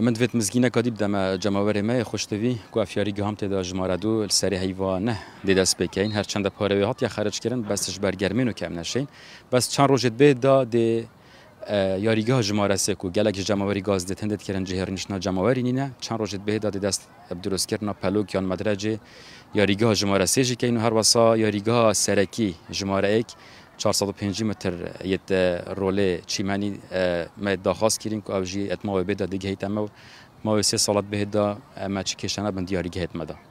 من دوید مزگینه کادی بدم جماوری ما خوشتوی که افیاری گهام تیدا جماره دو سری حیوه نه دیده سپیکین هر چند پاره هات یا خرج کرن بسش برگرمین و کم نشین بس چند روشت به دا دی یاریگاه جماره کو گلک جماوری گاز دیتن دید کرن جهر نشنا جماوری نینه چند روشت به دا دی دست درست کرنا پلوک یا مدرج یاریگاه جماره سه جی که هر وسا یاریگاه سرکی جماره ایک 405 متر یت روله چیمنی ما خاص کردیم که اوجی اتما بده دیگه هیتم ما سه سالت بهدا ما چی کشنه بندیاری گهت مدا